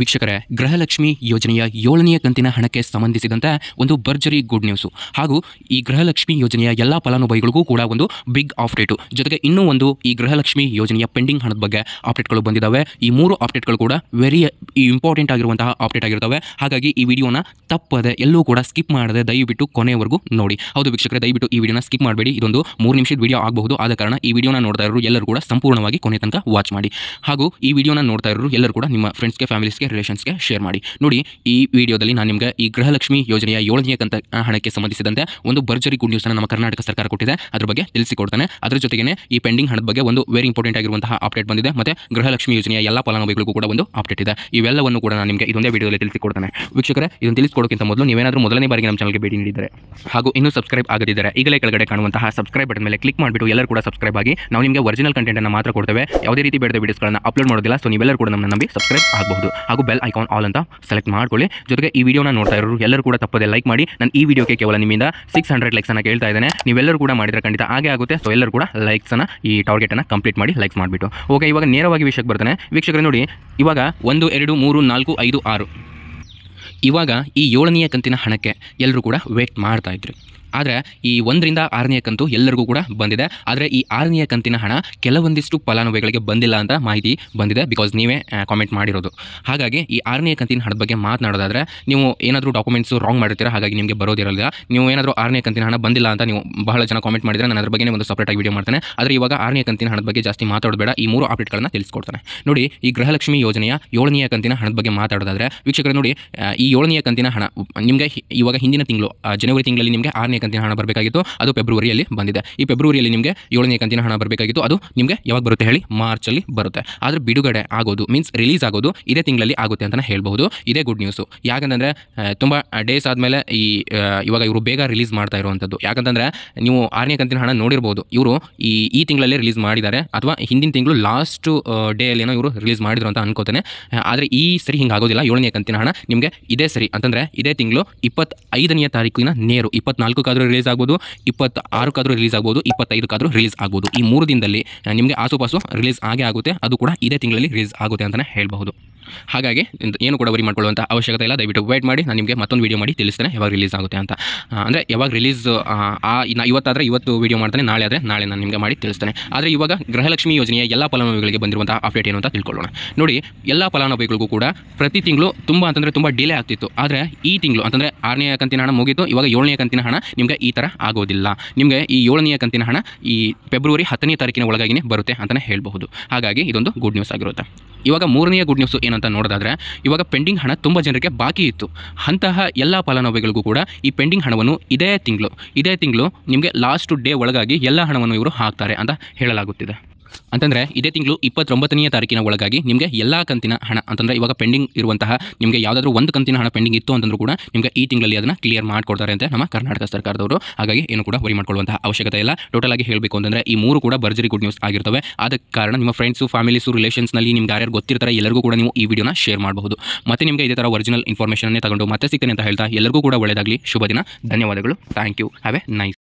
ವೀಕ್ಷಕರೇ ಗೃಹಲಕ್ಷ್ಮಿ ಯೋಜನೆಯ ಏಳನೆಯ ಕಂತಿನ ಹಣಕ್ಕೆ ಸಂಬಂಧಿಸಿದಂತೆ ಒಂದು ಭರ್ಜರಿ ಗುಡ್ ನ್ಯೂಸ್ ಹಾಗೂ ಈ ಗೃಹಲಕ್ಷ್ಮಿ ಯೋಜನೆಯ ಎಲ್ಲ ಫಲಾನುಭವಿಗಳಿಗೂ ಕೂಡ ಒಂದು ಬಿಗ್ ಅಪ್ಡೇಟ್ ಜೊತೆಗೆ ಇನ್ನೂ ಒಂದು ಈ ಗೃಹಲಕ್ಷ್ಮಿ ಯೋಜನೆಯ ಪೆಂಡಿಂಗ್ ಹಣದ ಬಗ್ಗೆ ಅಪ್ಡೇಟ್ಗಳು ಬಂದಿದ್ದಾವೆ ಈ ಮೂರು ಅಪ್ಡೇಟ್ಗಳು ಕೂಡ ವೆರಿ ಇಂಪಾರ್ಟೆಂಟ್ ಆಗಿರುವಂತಹ ಅಪ್ಡೇಟ್ ಆಗಿರ್ತವೆ ಹಾಗಾಗಿ ಈ ವಿಡಿಯೋನ ತಪ್ಪದೆ ಎಲ್ಲೂ ಕೂಡ ಸ್ಕಿಪ್ ಮಾಡದೆ ದಯವಿಟ್ಟು ಕೊನೆಯವರೆಗೂ ನೋಡಿ ಹೌದು ವೀಕ್ಷಕರೇ ದಯವಿಟ್ಟು ಈ ವಿಡಿಯೋನ ಸ್ಕಿಪ್ ಮಾಡಬೇಡಿ ಇದೊಂದು ಮೂರು ನಿಮಿಷದ ವಿಡಿಯೋ ಆಗಬಹುದು ಆದ ಕಾರಣ ಈ ವಿಡಿಯೋನ ನೋಡ್ತಾ ಇರೋರು ಎಲ್ಲರೂ ಕೂಡ ಸಂಪೂರ್ಣವಾಗಿ ಕೊನೆ ತನಕ ವಾಚ್ ಮಾಡಿ ಹಾಗೂ ಈ ವಿಡಿಯೋನ ನೋಡ್ತಾ ಇರೋರು ಎಲ್ಲರೂ ಕೂಡ ನಿಮ್ಮ ಫ್ರೆಂಡ್ಸ್ಗೆ ಫ್ಯಾಮಿಲಿ ಫ್ರೆಂಡ್ಸ್ಗೆ ರಿಲೇಷನ್ಸ್ಗೆ ಶೇರ್ ಮಾಡಿ ನೋಡಿ ಈ ವಿಡಿಯೋದಲ್ಲಿ ನಾನು ನಿಮಗೆ ಈ ಗೃಹಲಕ್ಷ್ಮಿ ಯೋಜನೆಯ ಏಳನೆಯ ಕಂತ ಹಣಕ್ಕೆ ಸಂಬಂಧಿಸಿದಂತೆ ಒಂದು ಭರ್ಜರಿ ಗುಡ್ ನ್ಯೂಸ್ನ ನಮ್ಮ ಕರ್ನಾಟಕ ಸರ್ಕಾರ ಕೊಟ್ಟಿದೆ ಅದ್ರ ಬಗ್ಗೆ ತಿಳಿಸಿಕೊಡ್ತಾನೆ ಅದರ ಜೊತೆಗೆ ಈ ಪೆಂಡಿಂಗ್ ಹಣದ ಬಗ್ಗೆ ಒಂದು ವೆರಿ ಇಂಪಾರ್ಟೆಂಟ್ ಆಗಿರುವಂತಹ ಅಪ್ಡೇಟ್ ಬಂದಿದೆ ಮತ್ತು ಗೃಹಲಕ್ಷ್ಮಿ ಯೋಜನೆಯ ಎಲ್ಲ ಫಲಾನುಭವಿಗಳಿಗೂ ಕೂಡ ಒಂದು ಅಪ್ಡೇಟ್ ಇದೆ ಇವೆಲ್ಲವನ್ನು ಕೂಡ ನಾನು ನಿಮಗೆ ಇದೊಂದೇ ವಿಡಿಯೋದಲ್ಲಿ ತಿಳಿಸಿಕೊಡ್ತಾನೆ ವೀಕ್ಷಕರ ಇದನ್ನು ತಿಳಿಸಿಕೊಡೋಕ್ಕಿಂತ ಮೊದಲು ನೀವೇನಾದರೂ ಮೊದಲನೇ ಬಾರಿಗೆ ನಮ್ಮ ಚಾನಲ್ಗೆ ಭೇಟಿ ನೀಡಿದರೆ ಹಾಗೂ ಇನ್ನೂ ಸಬ್ಸ್ಕ್ರೈಬ್ ಆಗದಿದ್ದರೆ ಈಗಲೇ ಕೆಳಗಡೆ ಕಾಣುವಂತಹ ಸಬ್ಸ್ಕ್ರೈಬ್ ಬಟನ್ ಮೇಲೆ ಕ್ಲಿಕ್ ಮಾಡಿಬಿಟ್ಟು ಎಲ್ಲರೂ ಕೂಡ ಸಬ್ಸ್ಕ್ರೈಬ್ ಆಗಿ ನಾವು ನಿಮಗೆ ಒರಿಜಿನಲ್ ಕಂಟೆಂಟನ್ನು ಮಾತ್ರ ಕೊಡ್ತೇವೆ ಯಾವುದೇ ರೀತಿ ಬೇಡದ ವೀಡಿಯೋಸ್ಗಳನ್ನು ಅಪ್ಲೋಡ್ ಮಾಡೋದಿಲ್ಲ ಸೊ ನೀವೆಲ್ಲರೂ ಕೂಡ ನಮ್ಮ ನಂಬಿ ಸಬ್ಸ್ಕ್ರೈಬ್ ಆಗಬಹುದು ಹಾಗೂ ಬೆಲ್ ಐಕಾನ್ ಆಲ್ ಅಂತ ಸೆಲೆಕ್ಟ್ ಮಾಡ್ಕೊಳ್ಳಿ ಜೊತೆಗೆ ಈ ವಿಡಿಯೋನ ನೋಡ್ತಾ ಇರೋರು ಎಲ್ಲರೂ ಕೂಡ ತಪ್ಪದೆ ಲೈಕ್ ಮಾಡಿ ನಾನು ಈ ವಿಡಿಯೋಕ್ಕೆ ಕೇವಲ ನಿಮ್ಮಿಂದ ಸಿಕ್ಸ್ ಹಂಡ್ರೆಡ್ ಲೈಕ್ಸನ್ನು ಕೇಳ್ತಾ ಇದ್ದೇನೆ ನೀವೆಲ್ಲರೂ ಕೂಡ ಮಾಡಿದ್ರೆ ಖಂಡಿತ ಹಾಗೆ ಆಗುತ್ತೆ ಸೊ ಎಲ್ಲರೂ ಕೂಡ ಲೈಕ್ಸನ್ನು ಈ ಟಾರ್ಗೆಟನ್ನು ಕಂಪ್ಲೀಟ್ ಮಾಡಿ ಲೈಕ್ ಮಾಡಿಬಿಟ್ಟು ಓಕೆ ಇವಾಗ ನೇರವಾಗಿ ವಿಷಯಕ್ಕೆ ಬರ್ತಾನೆ ವೀಕ್ಷಕರು ನೋಡಿ ಇವಾಗ ಒಂದು ಎರಡು ಮೂರು ನಾಲ್ಕು ಐದು ಆರು ಇವಾಗ ಈ ಏಳನೆಯ ಕಂತಿನ ಹಣಕ್ಕೆ ಎಲ್ಲರೂ ಕೂಡ ವೇಟ್ ಮಾಡ್ತಾಯಿದ್ರು ಆದರೆ ಈ ಒಂದರಿಂದ ಆರನೇ ಕಂತು ಎಲ್ಲರಿಗೂ ಕೂಡ ಬಂದಿದೆ ಆದರೆ ಈ ಆರನೆಯ ಕಂತಿನ ಹಣ ಕೆಲವೊಂದಿಷ್ಟು ಫಲಾನುಭವಿಗಳಿಗೆ ಬಂದಿಲ್ಲ ಅಂತ ಮಾಹಿತಿ ಬಂದಿದೆ ಬಿಕಾಸ್ ನೀವೇ ಕಾಮೆಂಟ್ ಮಾಡಿರೋದು ಹಾಗಾಗಿ ಈ ಆರನೇ ಕಂತಿನ ಹಣದ ಬಗ್ಗೆ ಮಾತನಾಡೋದಾದರೆ ನೀವು ಏನಾದರೂ ಡಾಕ್ಯುಮೆಂಟ್ಸು ರಾಂಗ್ ಮಾಡಿರ್ತೀರಾ ಹಾಗಾಗಿ ನಿಮಗೆ ಬರೋದಿರಲ್ಲ ನೀವು ಏನಾದರೂ ಆರನೇ ಕಂತಿನ ಹಣ ಬಂದಿಲ್ಲ ಅಂತ ನೀವು ಬಹಳ ಜನ ಕಾಮೆಂಟ್ ಮಾಡಿದರೆ ನಾನು ಅದ್ರ ಬಗ್ಗೆ ಒಂದು ಸಪ್ರೇಟಾಗಿ ವಿಡಿಯೋ ಮಾಡ್ತೇನೆ ಆದರೆ ಇವಾಗ ಆರನೇ ಕಂತಿನ ಹಣದ ಬಗ್ಗೆ ಜಾಸ್ತಿ ಮಾತಾಡಬೇಡ ಈ ಮೂರು ಅಪ್ಡೇಟ್ಗಳನ್ನ ತಿಳಿಸ್ಕೊಡ್ತಾನೆ ನೋಡಿ ಈ ಗೃಹಲಕ್ಷ್ಮಿ ಯೋಜನೆಯ ಏಳನೆಯ ಕಂತಿನ ಹಣದ ಬಗ್ಗೆ ಮಾತಾಡೋದಾದರೆ ವೀಕ್ಷಕರು ನೋಡಿ ಈ ಏಳನೆಯ ಕಂತಿನ ಹಣ ನಿಮಗೆ ಇವಾಗ ಹಿಂದಿನ ತಿಂಗಳು ಜನವರಿ ತಿಂಗಳಲ್ಲಿ ನಿಮಗೆ ಆರನೇ ಏಳನೇ ಕಂತಿನ ಹಣ ಬರಬೇಕಾಗಿತ್ತು ಅದು ಫೆಬ್ರವರಿಯಲ್ಲಿ ಬಂದಿದೆ ಈ ಫೆಬ್ರವರಿಯಲ್ಲಿ ನಿಮಗೆ ಏಳನೇ ಕಂತಿನ ಹಣ ಬರಬೇಕಾಗಿತ್ತು ಅದು ನಿಮಗೆ ಯಾವಾಗ ಬರುತ್ತೆ ಹೇಳಿ ಮಾರ್ಚಲ್ಲಿ ಬರುತ್ತೆ ಆದರೆ ಬಿಡುಗಡೆ ಆಗೋದು ಮೀನ್ಸ್ ರಿಲೀಸ್ ಆಗೋದು ಇದೇ ತಿಂಗಳಲ್ಲಿ ಆಗುತ್ತೆ ಅಂತಲೇ ಹೇಳ್ಬೋದು ಇದೇ ಗುಡ್ ನ್ಯೂಸು ಯಾಕಂತಂದರೆ ತುಂಬ ಡೇಸ್ ಆದಮೇಲೆ ಈ ಇವಾಗ ಇವರು ಬೇಗ ರಿಲೀಸ್ ಮಾಡ್ತಾ ಇರುವಂಥದ್ದು ಯಾಕಂತಂದರೆ ನೀವು ಆರನೇ ಕಂತಿನ ಹಣ ನೋಡಿರ್ಬೋದು ಇವರು ಈ ಈ ತಿಂಗಳಲ್ಲೇ ರಿಲೀಸ್ ಮಾಡಿದ್ದಾರೆ ಅಥವಾ ಹಿಂದಿನ ತಿಂಗಳು ಲಾಸ್ಟು ಏನೋ ಇವರು ರಿಲೀಸ್ ಮಾಡಿದ್ರು ಅಂತ ಅನ್ಕೋತೇನೆ ಆದರೆ ಈ ಸರಿ ಹಿಂಗೆ ಆಗೋದಿಲ್ಲ ಏಳನೇ ಕಂತಿನ ಹಣ ನಿಮಗೆ ಇದೇ ಸರಿ ಅಂತಂದರೆ ಇದೇ ತಿಂಗಳು ಇಪ್ಪತ್ತೈದನೆಯ ತಾರೀಕಿನ ನೇರು ಇಪ್ಪತ್ನಾಲ್ಕು ಹದಿಮೂರಕ್ಕಾದರೂ ರಿಲೀಸ್ ಆಗ್ಬೋದು ಇಪ್ಪತ್ತ ಆರಕ್ಕಾದರೂ ರಿಲೀಸ್ ಆಗ್ಬೋದು ಇಪ್ಪತ್ತೈದಕ್ಕಾದರೂ ರಿಲೀಸ್ ಆಗ್ಬೋದು ಈ ಮೂರು ದಿನದಲ್ಲಿ ನಿಮಗೆ ಆಸುಪಾಸು ರಿಲೀಸ್ ಆಗೇ ಆಗುತ್ತೆ ಅದು ಕೂಡ ಇದೇ ತಿಂಗಳಲ್ಲಿ ರಿಲೀಸ್ ಆಗುತ್ತೆ ಅಂತಲೇ ಹೇಳಬಹುದು ಹಾಗಾಗಿ ಏನು ಕೂಡ ವರಿ ಮಾಡ್ಕೊಳ್ಳುವಂಥ ಅವಶ್ಯಕತೆ ಇಲ್ಲ ದಯವಿಟ್ಟು ವೇಟ್ ಮಾಡಿ ನಾನು ನಿಮಗೆ ಮತ್ತೊಂದು ವೀಡಿಯೋ ಮಾಡಿ ತಿಳಿಸ್ತೇನೆ ಯಾವಾಗ ರಿಲೀಸ್ ಆಗುತ್ತೆ ಅಂತ ಅಂದರೆ ಯಾವಾಗ ರಿಲೀಸ್ ಆ ಇವತ್ತಾದರೆ ಇವತ್ತು ವೀಡಿಯೋ ಮಾಡ್ತಾನೆ ನಾಳೆ ಆದರೆ ನಾಳೆ ನಾನು ನಿಮಗೆ ಮಾಡಿ ತಿಳಿಸ್ತೇನೆ ಆದರೆ ಇವಾಗ ಗೃಹಲಕ್ಷ್ಮಿ ಯೋಜನೆಯ ಎಲ್ಲ ಫಲಾನುಭವಿಗಳಿಗೆ ಬಂದಿರುವಂಥ ಅಪ್ಡೇಟ್ ಏನು ಅಂತ ತಿಳ್ಕೊಳ್ಳೋಣ ನೋಡಿ ಎಲ್ಲ ಫಲಾನುಭವಿಗಳಿಗೂ ಕೂಡ ಪ್ರತಿ ತಿಂಗಳು ತುಂಬ ಅಂತಂದರೆ ತುಂಬ ಡಿಲೇ ಆಗ್ತಿತ್ತು ಆದರೆ ಈ ತಿಂಗಳು ಅಂತಂದರೆ ಆರನೇ ಕಂತಿನ ಹಣ ಮುಗಿತು ಇವಾಗ ಏಳನೇ ಕಂತಿನ ಹಣ ನಿಮಗೆ ಈ ಥರ ಆಗೋದಿಲ್ಲ ನಿಮಗೆ ಈ ಏಳನೆಯ ಕಂತಿನ ಹಣ ಈ ಫೆಬ್ರವರಿ ಹತ್ತನೇ ತಾರೀಕಿನ ಒಳಗಾಗಿನೇ ಬರುತ್ತೆ ಅಂತಲೇ ಹೇಳಬಹುದು ಹಾಗಾಗಿ ಇದೊಂದು ಗುಡ್ ನ್ಯೂಸ್ ಆಗಿರುತ್ತೆ ಇವಾಗ ಮೂರನೆಯ ಗುಡ್ ನ್ಯೂಸ್ ಏನಂತ ಅಂತ ನೋಡೋದಾದರೆ ಇವಾಗ ಪೆಂಡಿಂಗ್ ಹಣ ತುಂಬ ಜನರಿಗೆ ಬಾಕಿ ಇತ್ತು ಅಂತಹ ಎಲ್ಲ ಫಲಾನುಭವಿಗಳಿಗೂ ಕೂಡ ಈ ಪೆಂಡಿಂಗ್ ಹಣವನ್ನು ಇದೇ ತಿಂಗಳು ಇದೇ ತಿಂಗಳು ನಿಮಗೆ ಲಾಸ್ಟ್ ಡೇ ಒಳಗಾಗಿ ಎಲ್ಲ ಹಣವನ್ನು ಇವರು ಹಾಕ್ತಾರೆ ಅಂತ ಹೇಳಲಾಗುತ್ತಿದೆ ಅಂತಂದರೆ ಇದೇ ತಿಂಗಳು ಇಪ್ಪತ್ತೊಂಬತ್ತನೆಯ ತಾರೀಕಿನ ಒಳಗಾಗಿ ನಿಮಗೆ ಎಲ್ಲ ಕಂತಿನ ಹಣ ಅಂತಂದರೆ ಇವಾಗ ಪೆಂಡಿಂಗ್ ಇರುವಂತಹ ನಿಮಗೆ ಯಾವುದಾದ್ರೂ ಒಂದು ಕಂತಿನ ಹಣ ಪೆಂಡಿಂಗ್ ಇತ್ತು ಅಂತಂದ್ರೂ ಕೂಡ ನಿಮಗೆ ಈ ತಿಂಗಳಲ್ಲಿ ಅದನ್ನು ಕ್ಲಿಯರ್ ಮಾಡಿಕೊಡ್ತಾರೆ ಅಂತ ನಮ್ಮ ಕರ್ನಾಟಕ ಸರ್ಕಾರದವರು ಹಾಗಾಗಿ ಏನು ಕೂಡ ವರಿ ಮಾಡಿಕೊಳ್ಳುವಂತಹ ಅವಶ್ಯಕತೆ ಇಲ್ಲ ಟೋಟಲ್ ಆಗಿ ಹೇಳಬೇಕು ಅಂತಂದರೆ ಈ ಮೂರು ಕೂಡ ಭರ್ಜರಿ ಗುಡ್ ನ್ಯೂಸ್ ಆಗಿರ್ತವೆ ಆದ ಕಾರಣ ನಿಮ್ಮ ಫ್ರೆಂಡ್ಸು ಫ್ಯಾಮಿಲೀಸು ರಿಲೇಷನ್ಸ್ನಲ್ಲಿ ನಿಮ್ಗೆ ಯಾರ್ಯಾರು ಗೊತ್ತಿರ್ತಾರೆ ಎಲ್ಲರಿಗೂ ಕೂಡ ನೀವು ಈ ವಿಡಿಯೋನ ಶೇರ್ ಮಾಡಬಹುದು ಮತ್ತೆ ನಿಮಗೆ ಇದೇ ಥರ ಒರಿಜಿನಲ್ ಇನ್ಫಾರ್ಮೇಷನ್ನೇ ತಗೊಂಡು ಮತ್ತೆ ಸಿಗ್ತೇನೆ ಅಂತ ಹೇಳ್ತಾ ಎಲ್ಲರಿಗೂ ಕೂಡ ಒಳ್ಳೆಯದಾಗಲಿ ಶುಭ ದಿನ ಧನ್ಯವಾದಗಳು thank you have a nice